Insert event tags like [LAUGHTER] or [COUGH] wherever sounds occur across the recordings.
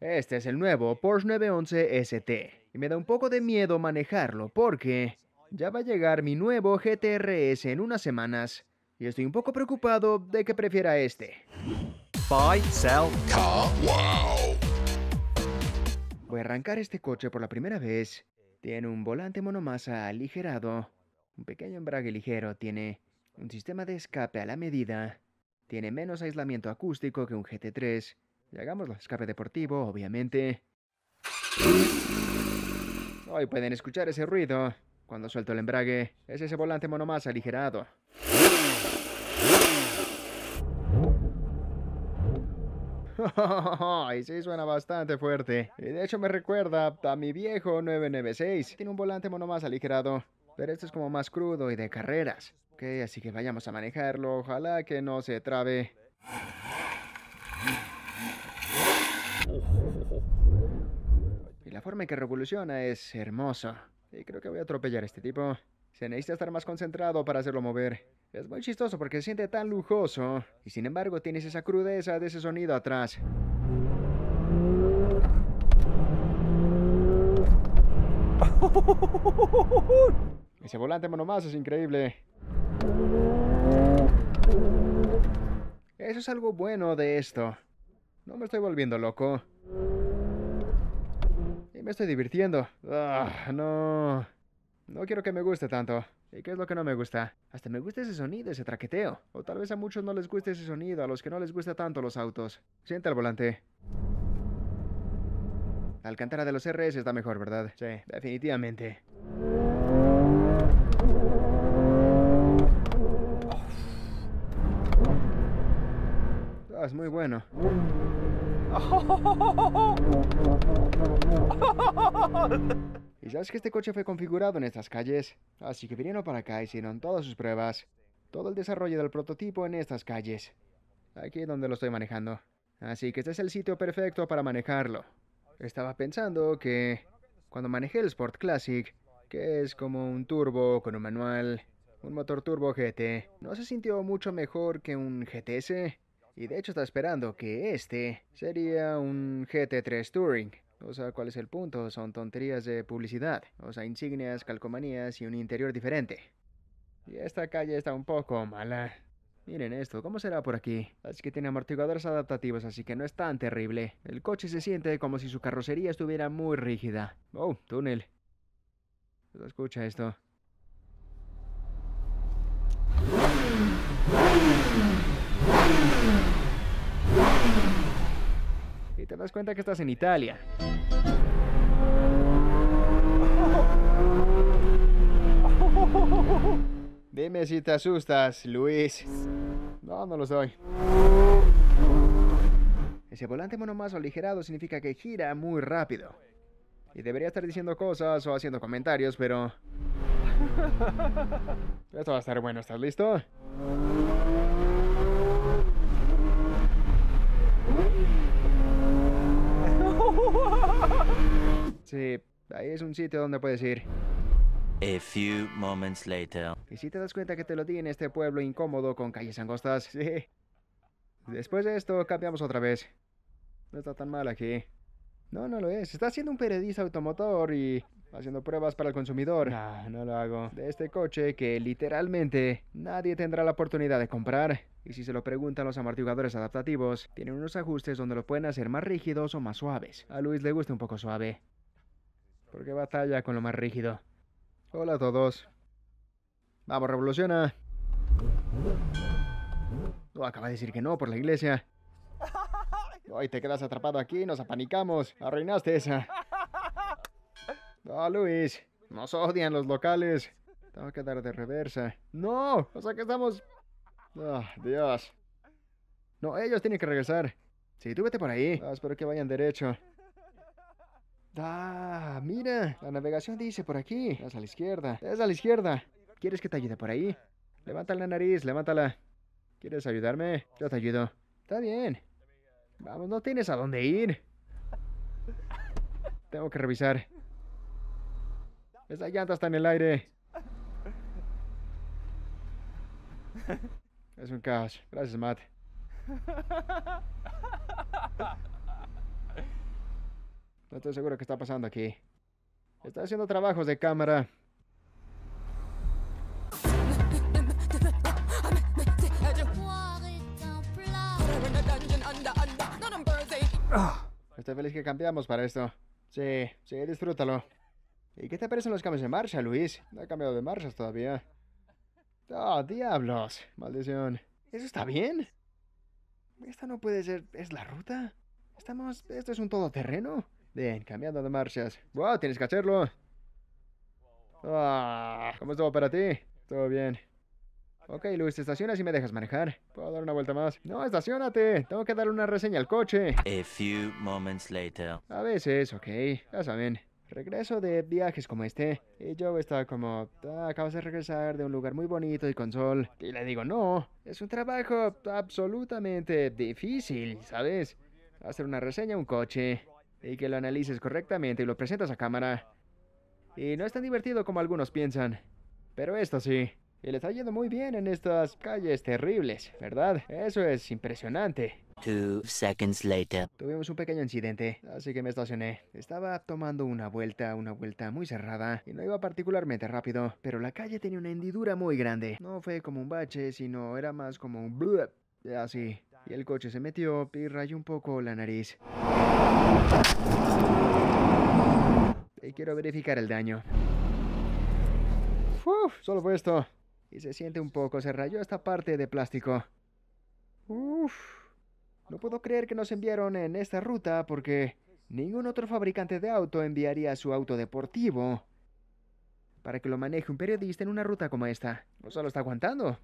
Este es el nuevo Porsche 911 ST. Y me da un poco de miedo manejarlo porque ya va a llegar mi nuevo GTRS en unas semanas. Y estoy un poco preocupado de que prefiera este. Buy, sell, car, Voy a arrancar este coche por la primera vez. Tiene un volante monomasa aligerado, un pequeño embrague ligero, tiene un sistema de escape a la medida, tiene menos aislamiento acústico que un GT3 y hagámoslo. Escape deportivo, obviamente. Hoy pueden escuchar ese ruido cuando suelto el embrague. Es ese volante monomás aligerado. [LAUGHS] y sí suena bastante fuerte. Y de hecho me recuerda a mi viejo 996. Tiene un volante monomás aligerado. Pero esto es como más crudo y de carreras. Ok, así que vayamos a manejarlo. Ojalá que no se trabe. Y la forma en que revoluciona es hermosa. Y creo que voy a atropellar a este tipo. Se necesita estar más concentrado para hacerlo mover. Es muy chistoso porque se siente tan lujoso. Y sin embargo tienes esa crudeza de ese sonido atrás. [LAUGHS] Ese volante monomás es increíble. Eso es algo bueno de esto. No me estoy volviendo loco me estoy divirtiendo. Ah, no. No quiero que me guste tanto. ¿Y qué es lo que no me gusta? Hasta me gusta ese sonido, ese traqueteo. O tal vez a muchos no les guste ese sonido, a los que no les gusta tanto los autos. Siente el volante. La alcantara de los RS está mejor, ¿verdad? Sí, definitivamente. Ah, es muy bueno. [LAUGHS] [LAUGHS] Y sabes que este coche fue configurado en estas calles, así que vinieron para acá y hicieron todas sus pruebas, todo el desarrollo del prototipo en estas calles. Aquí es donde lo estoy manejando. Así que este es el sitio perfecto para manejarlo. Estaba pensando que cuando manejé el Sport Classic, que es como un turbo con un manual, un motor turbo GT, no se sintió mucho mejor que un GTS. Y de hecho está esperando que este sería un GT3 Touring. O sea, ¿cuál es el punto? Son tonterías de publicidad, o sea, insignias, calcomanías y un interior diferente. Y esta calle está un poco mala. Miren esto, ¿cómo será por aquí? Así que tiene amortiguadores adaptativos, así que no es tan terrible. El coche se siente como si su carrocería estuviera muy rígida. Oh, túnel. Escucha esto. te das cuenta que estás en Italia. Dime si te asustas, Luis. No, no lo soy. Ese volante monomazo aligerado significa que gira muy rápido. Y debería estar diciendo cosas o haciendo comentarios, pero... Esto va a estar bueno, ¿estás listo? Sí, ahí es un sitio donde puedes ir. A few moments later. Y si te das cuenta que te lo di en este pueblo incómodo con calles angostas, [LAUGHS] sí. Después de esto, cambiamos otra vez. No está tan mal aquí. No, no lo es. Está haciendo un periodista automotor y haciendo pruebas para el consumidor. no lo hago. De este coche que literalmente nadie tendrá la oportunidad de comprar. Y si se lo preguntan los amortiguadores adaptativos, tienen unos ajustes donde lo pueden hacer más rígidos o más suaves. A Luis le gusta un poco suave porque batalla con lo más rígido. Hola a todos. Vamos, revoluciona. No, acaba de decir que no por la iglesia. Hoy te quedas atrapado aquí, nos apanicamos. Arruinaste esa. No, Luis. Nos odian los locales. Tengo que dar de reversa. No, o sea que estamos... Ah, Dios. No, ellos tienen que regresar. Sí, tú vete por ahí. Ah, espero que vayan derecho. Ah, mira, la navegación dice por aquí. Es a la izquierda, es a la izquierda. ¿Quieres que te ayude por ahí? Levanta la nariz, levántala. ¿Quieres ayudarme? Yo te ayudo. Está bien. Vamos, no tienes a dónde ir. Tengo que revisar. Esa llanta está en el aire. Es un caos. Gracias, Matt. No estoy seguro qué está pasando aquí. Está haciendo trabajos de cámara. Ah. estoy feliz que cambiamos para esto. Sí, sí, disfrútalo. ¿Y qué te parecen los cambios de marcha, Luis? No ha cambiado de marchas todavía. ¡Oh, diablos! Maldición. ¿Eso está bien? Esta no puede ser... ¿Es la ruta? Estamos... ¿Esto es un todoterreno? Bien, cambiando de marchas. ¡Wow! Tienes que hacerlo. Ah, ¿Cómo estuvo para ti? Todo bien. Ok, Luis, ¿te estacionas y me dejas manejar? ¿Puedo dar una vuelta más? No, estacionate. Tengo que dar una reseña al coche. A moments later. veces, ok. Ya saben. Regreso de viajes como este. Y yo estaba como, ah, acabas de regresar de un lugar muy bonito y con sol. Y le digo, no, es un trabajo absolutamente difícil, ¿sabes? Hacer una reseña a un coche y que lo analices correctamente y lo presentas a cámara. Y no es tan divertido como algunos piensan. Pero esto sí. Y le está yendo muy bien en estas calles terribles, ¿verdad? Eso es impresionante. Tuvimos un pequeño incidente, así que me estacioné. Estaba tomando una vuelta, una vuelta muy cerrada, y no iba particularmente rápido, pero la calle tenía una hendidura muy grande. No fue como un bache, sino era más como un... Así y el coche se metió y rayó un poco la nariz. Y quiero verificar el daño. Uf, solo fue esto. Y se siente un poco, se rayó esta parte de plástico. Uf, no puedo creer que nos enviaron en esta ruta porque ningún otro fabricante de auto enviaría su auto deportivo para que lo maneje un periodista en una ruta como esta. No solo está aguantando.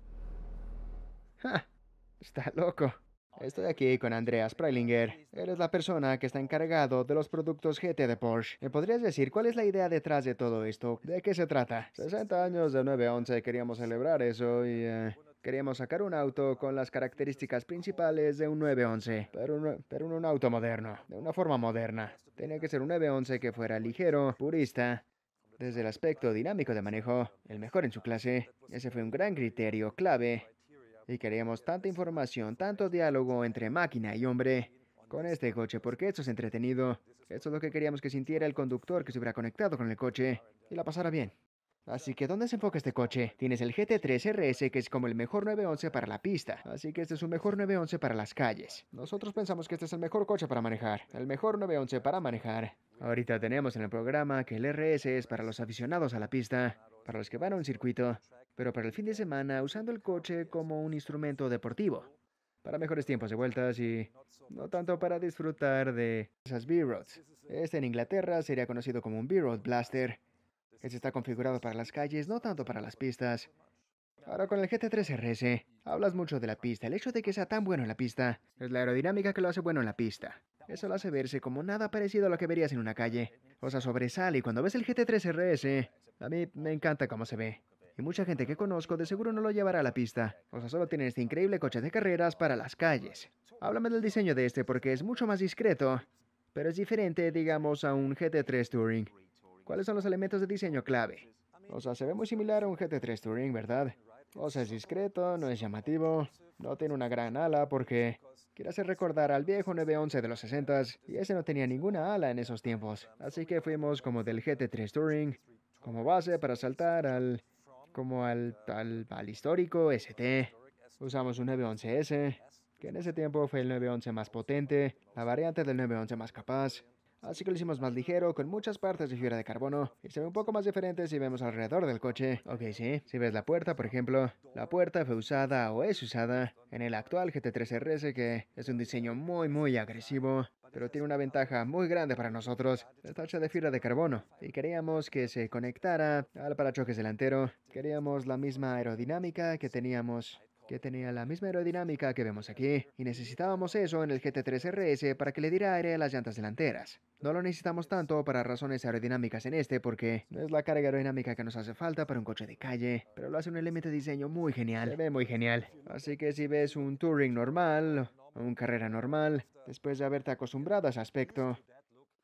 ¡Ja! Está loco. Estoy aquí con Andreas Él es la persona que está encargado de los productos GT de Porsche. ¿Me podrías decir cuál es la idea detrás de todo esto? ¿De qué se trata? 60 años de 911 queríamos celebrar eso y... Eh, queríamos sacar un auto con las características principales de un 911, pero pero un auto moderno, de una forma moderna. Tenía que ser un 911 que fuera ligero, purista, desde el aspecto dinámico de manejo, el mejor en su clase. Ese fue un gran criterio clave y queríamos tanta información, tanto diálogo entre máquina y hombre con este coche, porque esto es entretenido. Esto es lo que queríamos que sintiera el conductor que estuviera conectado con el coche y la pasara bien. Así que, ¿dónde se enfoca este coche? Tienes el GT3 RS, que es como el mejor 911 para la pista. Así que este es un mejor 911 para las calles. Nosotros pensamos que este es el mejor coche para manejar. El mejor 911 para manejar. Ahorita tenemos en el programa que el RS es para los aficionados a la pista, para los que van a un circuito, pero para el fin de semana usando el coche como un instrumento deportivo, para mejores tiempos de vueltas y no tanto para disfrutar de esas B-Roads. Este en Inglaterra sería conocido como un B-Road Blaster. Este está configurado para las calles, no tanto para las pistas. Ahora con el GT3 RS, hablas mucho de la pista, el hecho de que sea tan bueno en la pista, es la aerodinámica que lo hace bueno en la pista. Eso lo hace verse como nada parecido a lo que verías en una calle. O sea, sobresale y cuando ves el GT3 RS, a mí me encanta cómo se ve y mucha gente que conozco de seguro no lo llevará a la pista. O sea, solo tiene este increíble coche de carreras para las calles. Háblame del diseño de este porque es mucho más discreto, pero es diferente, digamos, a un GT3 Touring. ¿Cuáles son los elementos de diseño clave? O sea, se ve muy similar a un GT3 Touring, ¿verdad? O sea, es discreto, no es llamativo, no tiene una gran ala porque quiere hacer recordar al viejo 911 de los 60s y ese no tenía ninguna ala en esos tiempos. Así que fuimos como del GT3 Touring como base para saltar al como al, histórico ST. Usamos un 911S, que en ese tiempo fue el 911 más potente, la variante del 911 más capaz. Así que lo hicimos más ligero, con muchas partes de fibra de carbono, y se ve un poco más diferente si vemos alrededor del coche. Ok, sí, si ves la puerta, por ejemplo, la puerta fue usada o es usada en el actual GT3 RS, que es un diseño muy muy agresivo, pero tiene una ventaja muy grande para nosotros. la hecha de fibra de carbono y queríamos que se conectara al parachoques delantero. Queríamos la misma aerodinámica que teníamos que tenía la misma aerodinámica que vemos aquí, y necesitábamos eso en el GT3 RS para que le diera aire a las llantas delanteras. No lo necesitamos tanto para razones aerodinámicas en este porque no es la carga aerodinámica que nos hace falta para un coche de calle, pero lo hace un elemento de diseño muy genial. Se ve muy genial. Así que si ves un touring normal, un carrera normal, después de haberte acostumbrado a ese aspecto,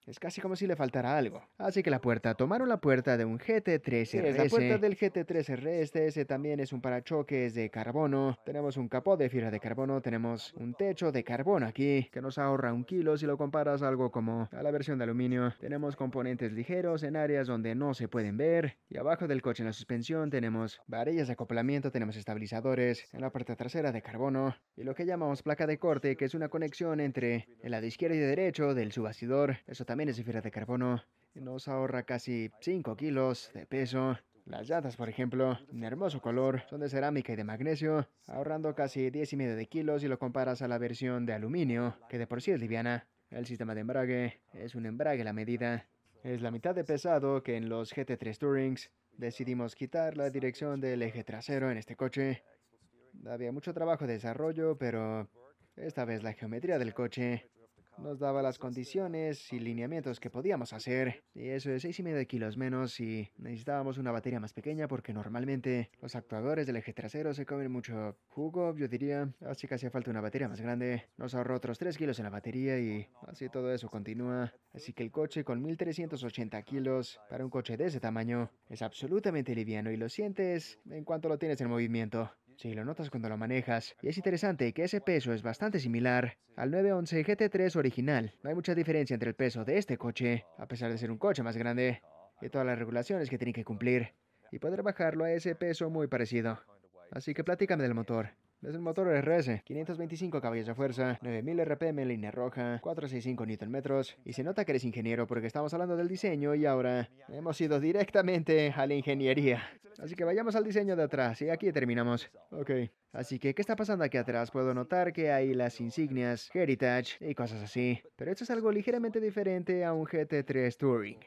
es casi como si le faltara algo. Así que la puerta, tomaron la puerta de un GT3RS. la puerta del GT3RS, también es un parachoques de carbono. Tenemos un capó de fibra de carbono, tenemos un techo de carbono aquí, que nos ahorra un kilo si lo comparas algo como a la versión de aluminio. Tenemos componentes ligeros en áreas donde no se pueden ver. Y abajo del coche en la suspensión tenemos varillas de acoplamiento, tenemos estabilizadores en la parte trasera de carbono. Y lo que llamamos placa de corte, que es una conexión entre el lado izquierdo y derecho del subasidor. Eso también también es de carbono. Nos ahorra casi 5 kilos de peso. Las llantas, por ejemplo, en hermoso color, son de cerámica y de magnesio, ahorrando casi 10 y medio de kilos si lo comparas a la versión de aluminio, que de por sí es liviana. El sistema de embrague es un embrague a la medida. Es la mitad de pesado que en los GT3 Tourings. Decidimos quitar la dirección del eje trasero en este coche. Había mucho trabajo de desarrollo, pero esta vez la geometría del coche nos daba las condiciones y lineamientos que podíamos hacer. Y eso de 6,5 kilos menos y necesitábamos una batería más pequeña porque normalmente los actuadores del eje trasero se comen mucho jugo, yo diría. Así que hacía falta una batería más grande. Nos ahorró otros 3 kilos en la batería y así todo eso continúa. Así que el coche con 1380 kilos para un coche de ese tamaño es absolutamente liviano y lo sientes en cuanto lo tienes en movimiento. Sí, lo notas cuando lo manejas. Y es interesante que ese peso es bastante similar al 911 GT3 original. No hay mucha diferencia entre el peso de este coche, a pesar de ser un coche más grande, y todas las regulaciones que tiene que cumplir, y poder bajarlo a ese peso muy parecido. Así que platícame del motor. Es el motor RS, 525 caballos de fuerza, 9000 RPM en línea roja, 465 Nm. Y se nota que eres ingeniero porque estamos hablando del diseño y ahora hemos ido directamente a la ingeniería. Así que vayamos al diseño de atrás y aquí terminamos. Ok. Así que, ¿qué está pasando aquí atrás? Puedo notar que hay las insignias, Heritage y cosas así. Pero esto es algo ligeramente diferente a un GT3 Touring.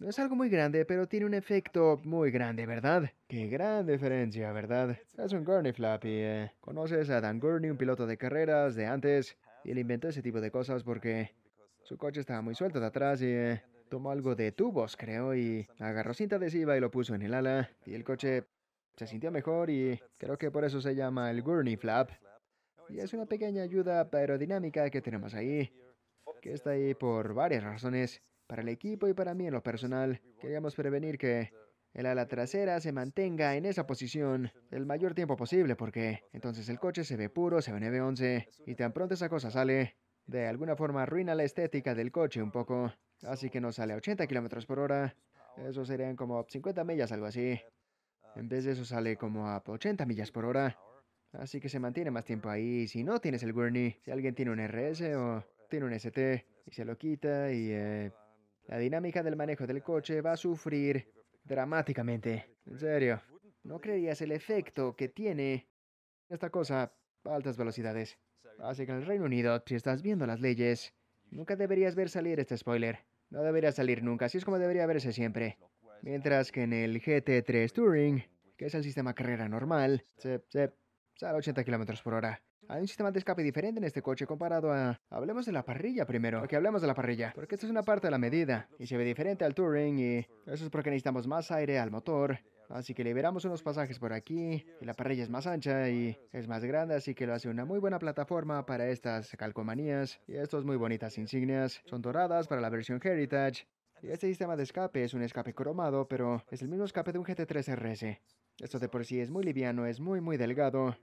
No es algo muy grande, pero tiene un efecto muy grande, ¿verdad? Qué gran diferencia, ¿verdad? Es un Gurney Flap Eh. ¿Conoces a Dan Gurney, un piloto de carreras de antes? Y él inventó ese tipo de cosas porque su coche estaba muy suelto de atrás y eh, tomó algo de tubos, creo, y agarró cinta adhesiva y lo puso en el ala. Y el coche se sintió mejor y creo que por eso se llama el Gurney Flap. Y es una pequeña ayuda aerodinámica que tenemos ahí, que está ahí por varias razones. Para el equipo y para mí en lo personal, queríamos prevenir que el ala trasera se mantenga en esa posición el mayor tiempo posible porque entonces el coche se ve puro, se ve EV11, y tan pronto esa cosa sale, de alguna forma arruina la estética del coche un poco. Así que no sale a 80 kilómetros por hora. Eso serían como 50 millas, algo así. En vez de eso sale como a 80 millas por hora. Así que se mantiene más tiempo ahí. Si no tienes el gurney, si alguien tiene un RS o tiene un ST y se lo quita y eh, la dinámica del manejo del coche va a sufrir dramáticamente. En serio, no creerías el efecto que tiene esta cosa a altas velocidades. Así que en el Reino Unido, si estás viendo las leyes, nunca deberías ver salir este spoiler. No debería salir nunca, así es como debería verse siempre. Mientras que en el GT3 Touring, que es el sistema carrera normal, se, se sale 80 km por hora. Hay un sistema de escape diferente en este coche comparado a... Hablemos de la parrilla primero. Ok, hablemos de la parrilla. Porque esto es una parte de la medida. Y se ve diferente al Touring y... Eso es porque necesitamos más aire al motor. Así que liberamos unos pasajes por aquí y la parrilla es más ancha y es más grande, así que lo hace una muy buena plataforma para estas calcomanías y estas muy bonitas insignias. Son doradas para la versión Heritage. Y este sistema de escape es un escape cromado, pero es el mismo escape de un GT3 RS. Esto de por sí es muy liviano, es muy muy delgado.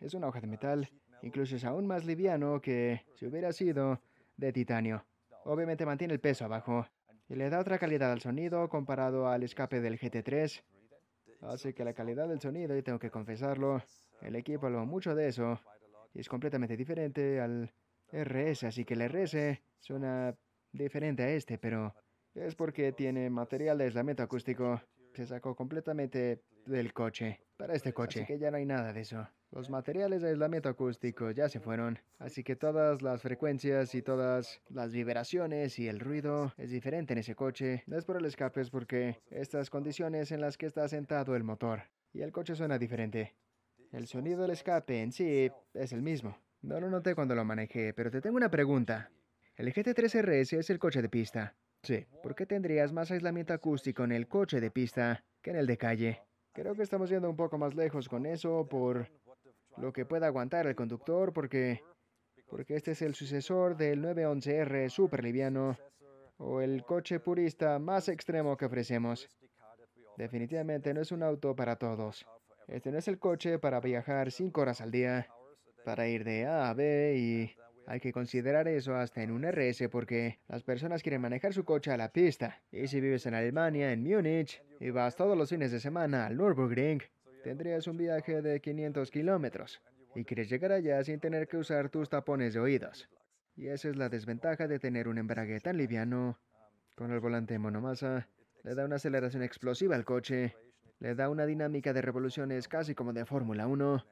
Es una hoja de metal Incluso es aún más liviano que si hubiera sido de titanio. Obviamente mantiene el peso abajo y le da otra calidad al sonido comparado al escape del GT3. Así que la calidad del sonido, y tengo que confesarlo, el equipo lo mucho de eso y es completamente diferente al RS, así que el RS suena diferente a este, pero es porque tiene material de aislamiento acústico se sacó completamente del coche, para este coche. Así que ya no hay nada de eso. Los materiales de aislamiento acústico ya se fueron, así que todas las frecuencias y todas las vibraciones y el ruido es diferente en ese coche. No es por el escape, es porque estas condiciones en las que está sentado el motor y el coche suena diferente. El sonido del escape en sí es el mismo. No lo noté cuando lo manejé, pero te tengo una pregunta. El GT3 RS es el coche de pista. Sí. ¿Por qué tendrías más aislamiento acústico en el coche de pista que en el de calle? Creo que estamos yendo un poco más lejos con eso por lo que pueda aguantar el conductor porque porque este es el sucesor del 911R super liviano o el coche purista más extremo que ofrecemos. Definitivamente no es un auto para todos. Este no es el coche para viajar 5 horas al día, para ir de A a B y hay que considerar eso hasta en un RS porque las personas quieren manejar su coche a la pista. Y si vives en Alemania, en Múnich, y vas todos los fines de semana al Nürburgring, tendrías un viaje este de 500 kilómetros. Este y quieres llegar allá sin tener que usar tus tapones de oídos. Y esa es la este desventaja de tener un embrague tan liviano. Um, Con el volante monomasa, le da una aceleración explosiva al coche, le da una dinámica de revoluciones casi como de Fórmula 1,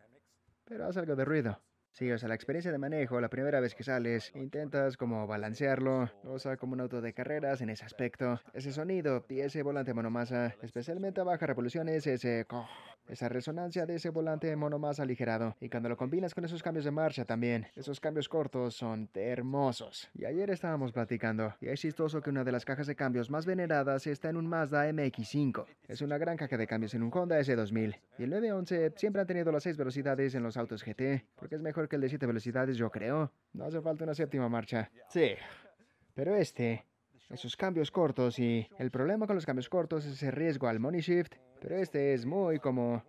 pero hace algo de ruido. Sí, o sea, la experiencia de manejo, la primera vez que sales, intentas como balancearlo, o sea, como un auto de carreras en ese aspecto. Ese sonido y ese volante monomasa, especialmente a bajas revoluciones, ese... ¡oh! esa resonancia de ese volante mono más aligerado. Y cuando lo combinas con esos cambios de marcha también, esos cambios cortos son hermosos. Y ayer estábamos platicando, y es chistoso que una de las cajas de cambios más veneradas está en un Mazda MX5. Es una gran caja de cambios en un Honda S2000. Y el 911 siempre ha tenido las 6 velocidades en los autos GT, porque es mejor que el de 7 velocidades, yo creo. No hace falta una séptima marcha. Sí. Pero este esos cambios cortos y el problema con los cambios cortos es el riesgo al money shift, pero este es muy como...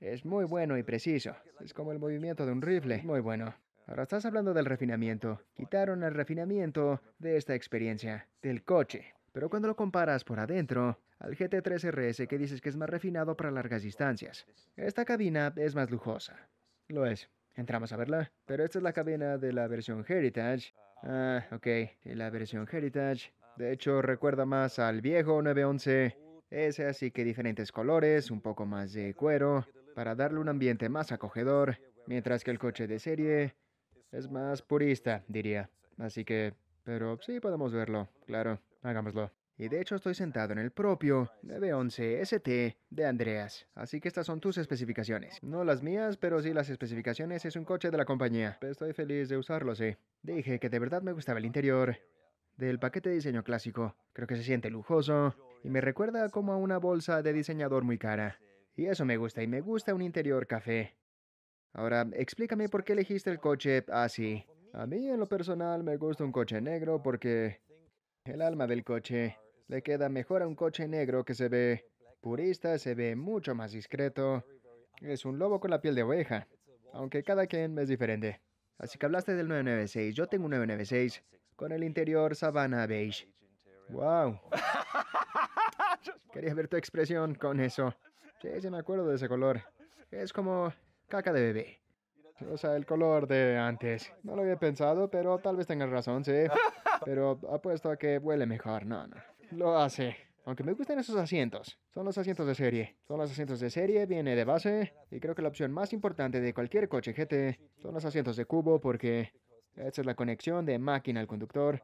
Es muy bueno y preciso. Es como el movimiento de un rifle. Muy bueno. Ahora estás hablando del refinamiento. Quitaron el refinamiento de esta experiencia, del coche. Pero cuando lo comparas por adentro al GT3 RS que dices que es más refinado para largas distancias, esta cabina es más lujosa. Lo es. Entramos a verla. Pero esta es la cabina de la versión Heritage. Ah, ok. la versión Heritage de hecho, recuerda más al viejo 911 Ese, así que diferentes colores, un poco más de cuero, para darle un ambiente más acogedor, mientras que el coche de serie es más purista, diría. Así que, pero sí podemos verlo, claro, hagámoslo. Y de hecho estoy sentado en el propio 911 ST de Andreas. Así que estas son tus especificaciones. No las mías, pero sí las especificaciones. Es un coche de la compañía. Estoy feliz de usarlo, sí. Dije que de verdad me gustaba el interior del paquete de diseño clásico. Creo que se siente lujoso y me recuerda como a una bolsa de diseñador muy cara. Y eso me gusta y me gusta un interior café. Ahora, explícame por qué elegiste el coche así. A mí en lo personal me gusta un coche negro porque el alma del coche le queda mejor a un coche negro que se ve purista, se ve mucho más discreto. Es un lobo con la piel de oveja, aunque cada quien es diferente. Así que hablaste del 996, yo tengo un 996 con el interior sabana beige. ¡Wow! [LAUGHS] Quería ver tu expresión con eso. Sí, sí me acuerdo de ese color. Es como caca de bebé. O sea, el color de antes. No lo había pensado, pero tal vez tengas razón, sí. [LAUGHS] Pero apuesto a que huele mejor. No, no. Lo hace. Aunque me gustan esos asientos. Son los asientos de serie. Son los asientos de serie, viene de base. Y creo que la opción más importante de cualquier coche GT son los asientos de cubo porque esta es la conexión de máquina al conductor.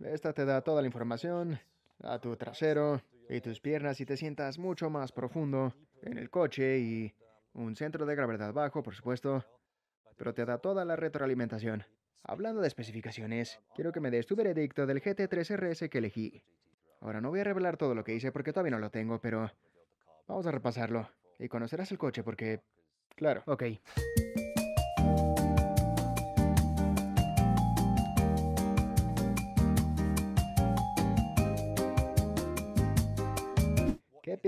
Esta te da toda la información a tu trasero y tus piernas y te sientas mucho más profundo en el coche y un centro de gravedad bajo, por supuesto, pero te da toda la retroalimentación. Hablando de especificaciones, quiero que me des tu veredicto del GT3RS que elegí. Ahora no voy a revelar todo lo que hice porque todavía no lo tengo, pero vamos a repasarlo y conocerás el coche porque... Claro. Ok.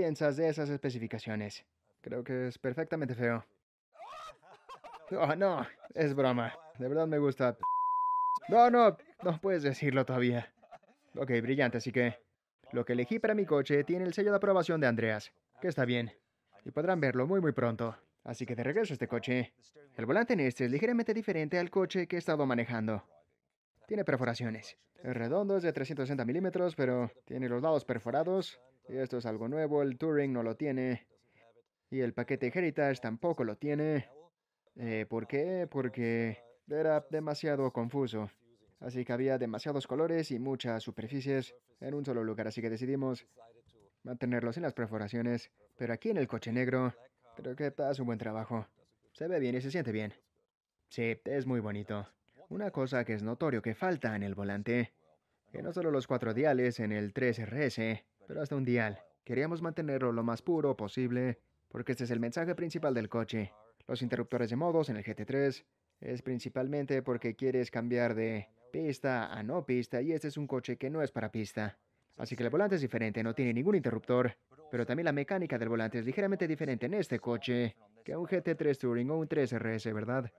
piensas de esas especificaciones? Creo que es perfectamente feo. Oh, no, es broma. De verdad me gusta. No, no, no puedes decirlo todavía. Ok, brillante, así que... Lo que elegí para mi coche tiene el sello de aprobación de Andreas, que está bien. Y podrán verlo muy muy pronto. Así que de regreso este coche. El volante en este es ligeramente diferente al coche que he estado manejando. Tiene perforaciones. El redondo es de 360 milímetros, pero tiene los lados perforados. Y esto es algo nuevo, el Touring no lo tiene. Y el paquete Heritage tampoco lo tiene. Eh, ¿Por qué? Porque era demasiado confuso. Así que había demasiados colores y muchas superficies en un solo lugar, así que decidimos mantenerlos en las perforaciones. Pero aquí en el coche negro, creo que hace un buen trabajo. Se ve bien y se siente bien. Sí, es muy bonito. Una cosa que es notorio que falta en el volante, que no solo los cuatro diales en el 3RS, pero hasta un dial. Queríamos mantenerlo lo más puro posible, porque este es el mensaje principal del coche. Los interruptores de modos en el GT3 es principalmente porque quieres cambiar de pista a no pista y este es un coche que no es para pista. Así que el volante es diferente, no tiene ningún interruptor, pero también la mecánica del volante es ligeramente diferente en este coche que un GT3 Touring o un 3RS, ¿verdad?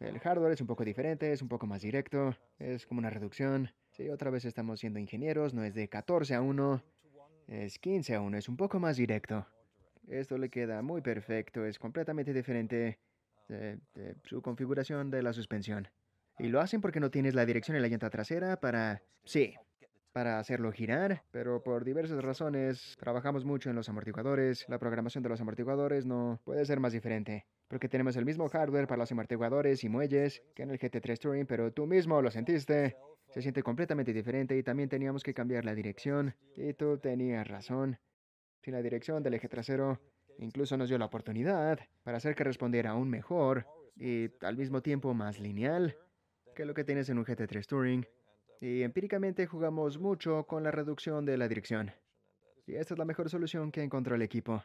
El hardware es un poco diferente, es un poco más directo, es como una reducción. Sí, otra vez estamos siendo ingenieros, no es de 14 a 1, es 15 aún, es un poco más directo. Esto le queda muy perfecto, es completamente diferente de, su configuración de la suspensión. Y lo hacen porque no tienes la dirección en la llanta trasera para... Sí, para hacerlo girar, pero por diversas razones trabajamos mucho en los amortiguadores, la programación de los amortiguadores no puede ser más diferente, porque tenemos el mismo hardware para los amortiguadores y muelles que en el GT3 Touring, pero tú mismo lo sentiste, se siente completamente diferente y también teníamos que cambiar la dirección. Y tú tenías razón. Si la dirección del eje trasero incluso nos dio la oportunidad para hacer que respondiera aún mejor y al mismo tiempo más lineal que lo que tienes en un GT3 Touring. Y empíricamente jugamos mucho con la reducción de la dirección. Y esta es la mejor solución que encontró el equipo.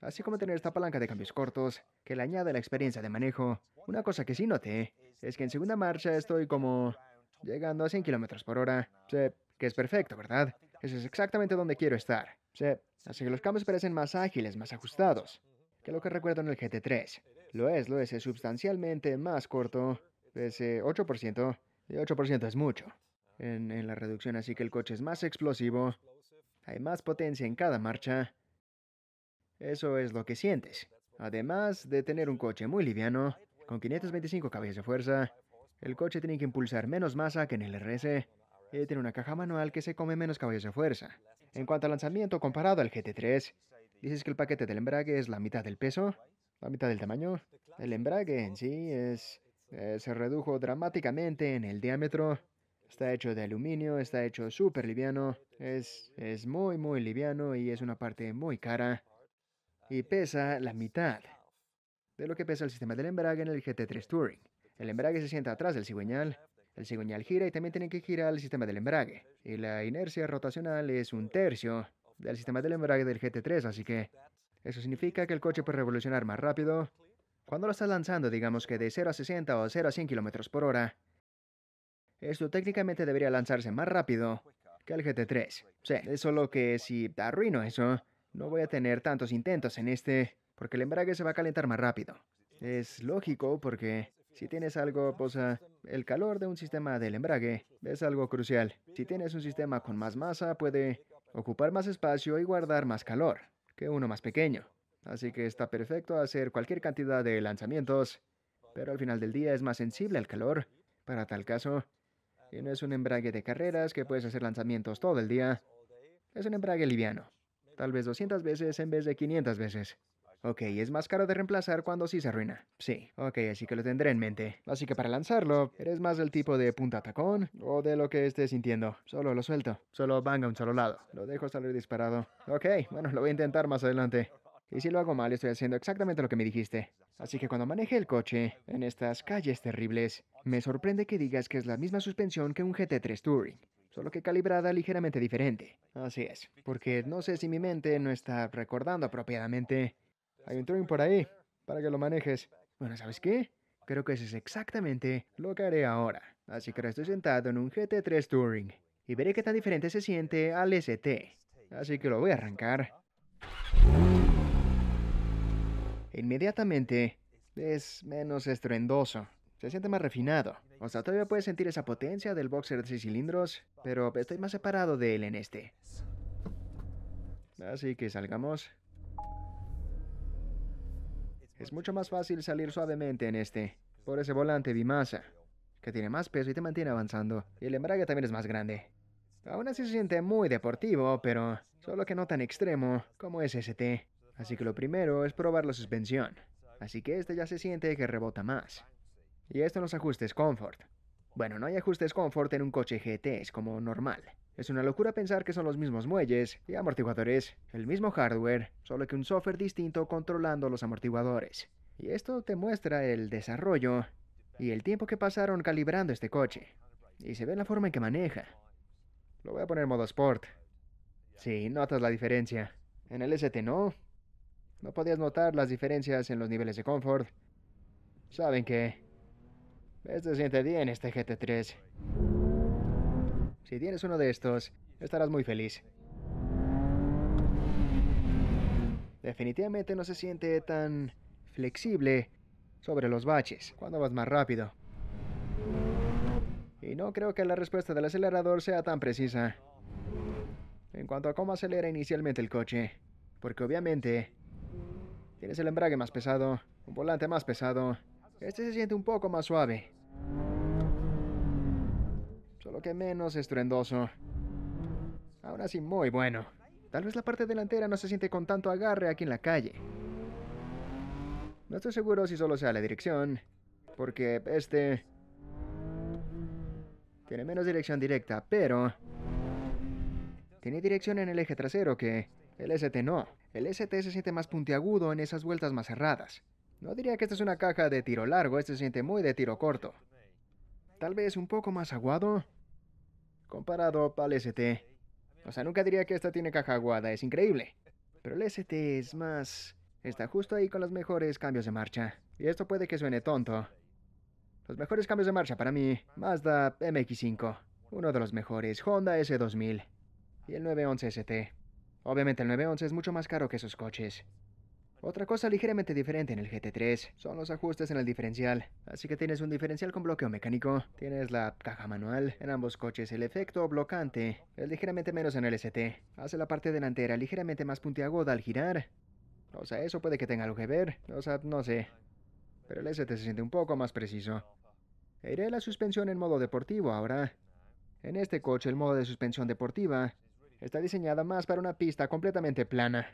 Así como tener esta palanca de cambios cortos, que le añade la experiencia de manejo. Una cosa que sí noté es que en segunda marcha estoy como llegando a 100 kilómetros por hora. Sí, que es perfecto, ¿verdad? Eso es exactamente donde quiero estar. Sí, así que los cambios parecen más ágiles, más ajustados que lo que recuerdo en el GT3. Lo es, lo es, es sustancialmente más corto, ese eh, 8%, y 8% es mucho en, en la reducción, así que el coche es más explosivo, hay más potencia en cada marcha. Eso es lo que sientes. Además de tener un coche muy liviano, con 525 caballos de fuerza, el coche tiene que impulsar menos masa que en el RS. Y e. eh, tiene una caja manual que se come menos caballos de fuerza. En cuanto al lanzamiento comparado al GT3, dices que el paquete del embrague es la mitad del peso, la mitad del tamaño. El embrague en sí es eh, se redujo dramáticamente en el diámetro. Está hecho de aluminio, está hecho súper liviano, es, es muy muy liviano y es una parte muy cara. Y pesa la mitad de lo que pesa el sistema del embrague en el GT3 Touring. El embrague se sienta atrás del cigüeñal. El cigüeñal gira y también tiene que girar el sistema del embrague. Y la inercia rotacional es un tercio del sistema del embrague del GT3, así que eso significa que el coche puede revolucionar más rápido. Cuando lo estás lanzando, digamos que de 0 a 60 o 0 a 100 km por hora, esto técnicamente debería lanzarse más rápido que el GT3. Sí, es solo que si arruino eso, no voy a tener tantos intentos en este, porque el embrague se va a calentar más rápido. Es lógico porque si tienes algo, pues ah, el calor de un sistema del embrague es algo crucial. Si tienes un sistema con más masa, puede ocupar más espacio y guardar más calor que uno más pequeño. Así que está perfecto hacer cualquier cantidad de lanzamientos, pero al final del día es más sensible al calor para tal caso. Y no es un embrague de carreras que puedes hacer lanzamientos todo el día. Es un embrague liviano, tal vez 200 veces en vez de 500 veces. Ok, es más caro de reemplazar cuando sí se arruina. Sí, ok, así que lo tendré en mente. Así que para lanzarlo, eres más del tipo de punta tacón o de lo que esté sintiendo. Solo lo suelto. Solo banga un solo lado. Lo dejo salir disparado. Ok, bueno, lo voy a intentar más adelante. Y si lo hago mal, estoy haciendo exactamente lo que me dijiste. Así que cuando maneje el coche, en estas calles terribles, me sorprende que digas que es la misma suspensión que un GT3 Touring, solo que calibrada ligeramente diferente. Así es, porque no sé si mi mente no está recordando apropiadamente hay un tren por ahí para que lo manejes. Bueno, ¿sabes qué? Creo que eso es exactamente lo que haré ahora. Así que ahora estoy sentado en un GT3 Touring y veré qué tan diferente se siente al ST. Así que lo voy a arrancar. Inmediatamente es menos estruendoso. Se siente más refinado. O sea, todavía puedes sentir esa potencia del boxer de seis cilindros, pero estoy más separado de él en este. Así que salgamos. Es mucho más fácil salir suavemente en este, por ese volante bimasa, que tiene más peso y te mantiene avanzando. Y el embrague también es más grande. Aún así se siente muy deportivo, pero solo que no tan extremo como es ST. Así que lo primero es probar la suspensión. Así que este ya se siente que rebota más. Y esto nos los ajustes Comfort. Bueno, no hay ajustes Comfort en un coche GT, es como normal. Es una locura pensar que son los mismos muelles y amortiguadores, el mismo hardware, solo que un software distinto controlando los amortiguadores. Y esto te muestra el desarrollo y el tiempo que pasaron calibrando este coche. Y se ve la forma en que maneja. Lo voy a poner en modo sport. Sí, notas la diferencia. En el ST no. No podías notar las diferencias en los niveles de confort. ¿Saben qué? Este se siente bien este GT3. Si tienes uno de estos, estarás muy feliz. Definitivamente no se siente tan flexible sobre los baches cuando vas más rápido. Y no creo que la respuesta del acelerador sea tan precisa. En cuanto a cómo acelera inicialmente el coche, porque obviamente tienes el embrague más pesado, un volante más pesado, este se siente un poco más suave solo que menos estruendoso. Aún así muy bueno. Tal vez la parte delantera no se siente con tanto agarre aquí en la calle. No estoy seguro si solo sea la dirección, porque este... Tiene menos dirección directa, pero... Tiene dirección en el eje trasero que el ST no. El ST se siente más puntiagudo en esas vueltas más cerradas. No diría que esta es una caja de tiro largo, este se siente muy de tiro corto. Tal vez un poco más aguado, comparado al ST. O sea, nunca diría que esta tiene caja aguada, es increíble. Pero el ST es más... Está justo ahí con los mejores cambios de marcha. Y esto puede que suene tonto. Los mejores cambios de marcha para mí, Mazda MX5. Uno de los mejores, Honda S2000. Y el 911 ST. Obviamente el 911 es mucho más caro que esos coches. Otra cosa ligeramente diferente en el GT3 son los ajustes en el diferencial. Así que tienes un diferencial con bloqueo mecánico, tienes la caja manual, en ambos coches el efecto blocante es ligeramente menos en el ST, hace la parte delantera ligeramente más puntiaguda al girar. O sea, eso puede que tenga algo que ver, o sea, no sé. Pero el ST se siente un poco más preciso. E iré la suspensión en modo deportivo ahora. En este coche el modo de suspensión deportiva está diseñada más para una pista completamente plana.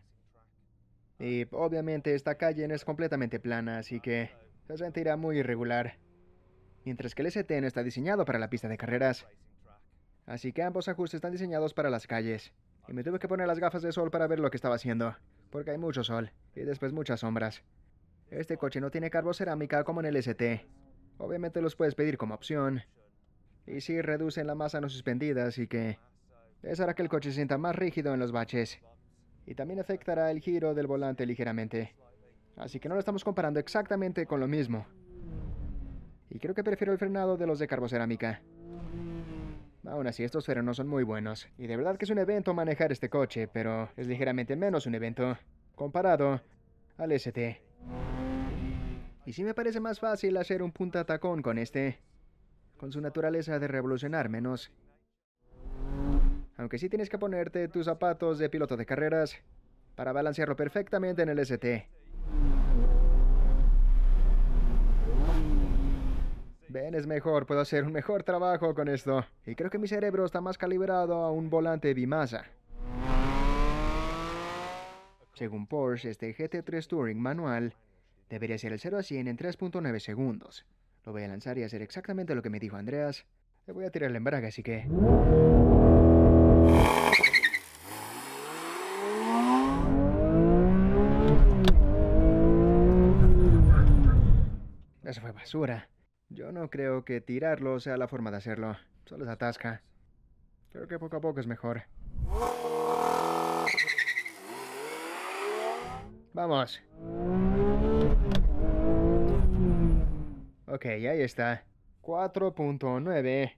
Y obviamente esta calle no es completamente plana, así que se sentirá muy irregular. Mientras que el ST no está diseñado para la pista de carreras. Así que ambos ajustes están diseñados para las calles. Y me tuve que poner las gafas de sol para ver lo que estaba haciendo, porque hay mucho sol y después muchas sombras. Este coche no tiene carbocerámica como en el ST. Obviamente los puedes pedir como opción. Y sí reducen la masa no suspendida, así que Es hará que el coche se sienta más rígido en los baches y también afectará el giro del volante ligeramente. Así que no lo estamos comparando exactamente con lo mismo. Y creo que prefiero el frenado de los de carbocerámica. Aún así, estos frenos son muy buenos. Y de verdad que es un evento manejar este coche, pero es ligeramente menos un evento comparado al ST. Y sí me parece más fácil hacer un punta tacón con este, con su naturaleza de revolucionar menos aunque sí tienes que ponerte tus zapatos de piloto de carreras para balancearlo perfectamente en el ST. Ven, es mejor, puedo hacer un mejor trabajo con esto. Y creo que mi cerebro está más calibrado a un volante bimasa. Según Porsche, este GT3 Touring manual debería ser el 0 a 100 en 3.9 segundos. Lo voy a lanzar y hacer exactamente lo que me dijo Andreas. Le voy a tirar la embrague, así que... Yo no creo que tirarlo sea la forma de hacerlo. Solo se atasca. Creo que poco a poco es mejor. Vamos. Ok, ahí está. 4.9.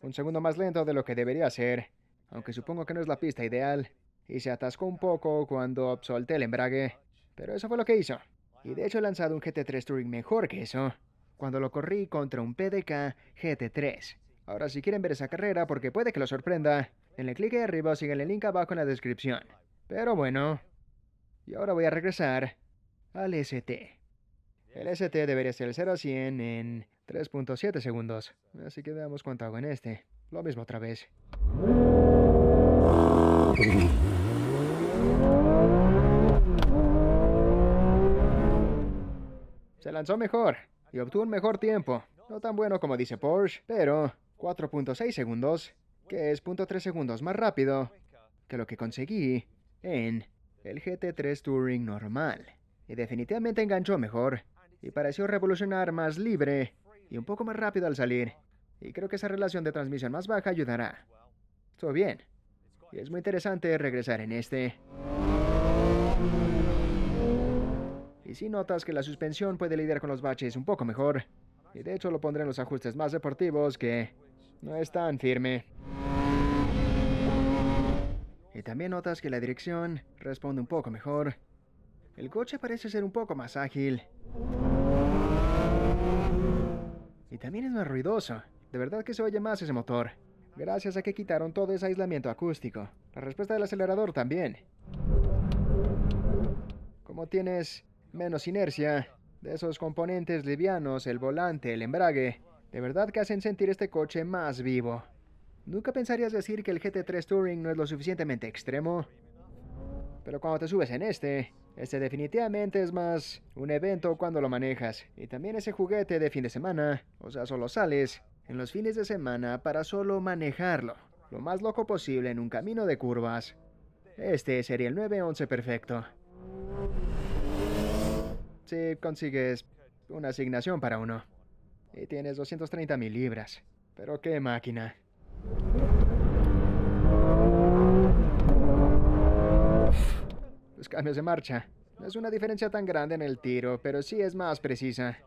Un segundo más lento de lo que debería ser. Aunque supongo que no es la pista ideal. Y se atascó un poco cuando solté el embrague. Pero eso fue lo que hizo. Y de hecho he lanzado un GT3 Touring mejor que eso, cuando lo corrí contra un PDK GT3. Ahora si quieren ver esa carrera, porque puede que lo sorprenda, denle clic ahí arriba o sigan el link abajo en la descripción. Pero bueno, y ahora voy a regresar al ST. El ST debería ser el 0 100 en 3.7 segundos, así que veamos cuánto hago en este. Lo mismo otra vez. lanzó mejor y obtuvo un mejor tiempo. No tan bueno como dice Porsche, pero 4.6 segundos, que es 0.3 segundos más rápido que lo que conseguí en el GT3 Touring normal. Y definitivamente enganchó mejor y pareció revolucionar más libre y un poco más rápido al salir. Y creo que esa relación de transmisión más baja ayudará. Todo bien. Y es muy interesante regresar en este. Y si notas que la suspensión puede lidiar con los baches un poco mejor, y de hecho lo pondré en los ajustes más deportivos que no es tan firme. Y también notas que la dirección responde un poco mejor. El coche parece ser un poco más ágil. Y también es más ruidoso. De verdad que se oye más ese motor. Gracias a que quitaron todo ese aislamiento acústico. La respuesta del acelerador también. Como tienes menos inercia, de esos componentes livianos, el volante, el embrague, de verdad que hacen sentir este coche más vivo. Nunca pensarías decir que el GT3 Touring no es lo suficientemente extremo, pero cuando te subes en este, este definitivamente es más un evento cuando lo manejas. Y también ese juguete de fin de semana, o sea, solo sales en los fines de semana para solo manejarlo, lo más loco posible en un camino de curvas. Este sería el 911 perfecto si consigues una asignación para uno. Y tienes 230 mil libras. Pero qué máquina. Los cambios de marcha. No es una diferencia tan grande en el tiro, pero sí es más precisa.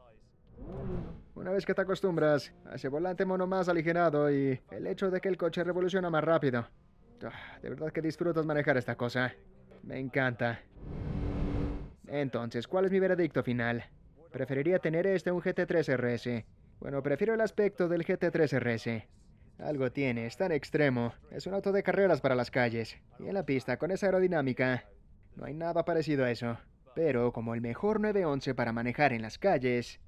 Una vez que te acostumbras a ese volante mono más aligerado y el hecho de que el coche revoluciona más rápido. Ah, de verdad que disfrutas manejar esta cosa. Me encanta. Entonces, ¿cuál es mi veredicto final? Preferiría tener este un GT3 RS. Bueno, prefiero el aspecto del GT3 RS. Algo tiene, es tan extremo. Es un auto de carreras para las calles. Y en la pista, con esa aerodinámica. No hay nada parecido a eso. Pero como el mejor 911 para manejar en las calles...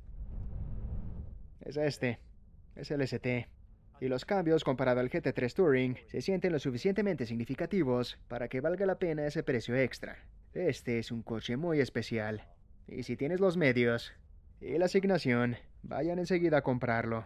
Es este. Es el ST. Y los cambios comparado al GT3 Touring se sienten lo suficientemente significativos para que valga la pena ese precio extra. Este es un coche muy especial. Y si tienes los medios y la asignación, vayan enseguida a comprarlo.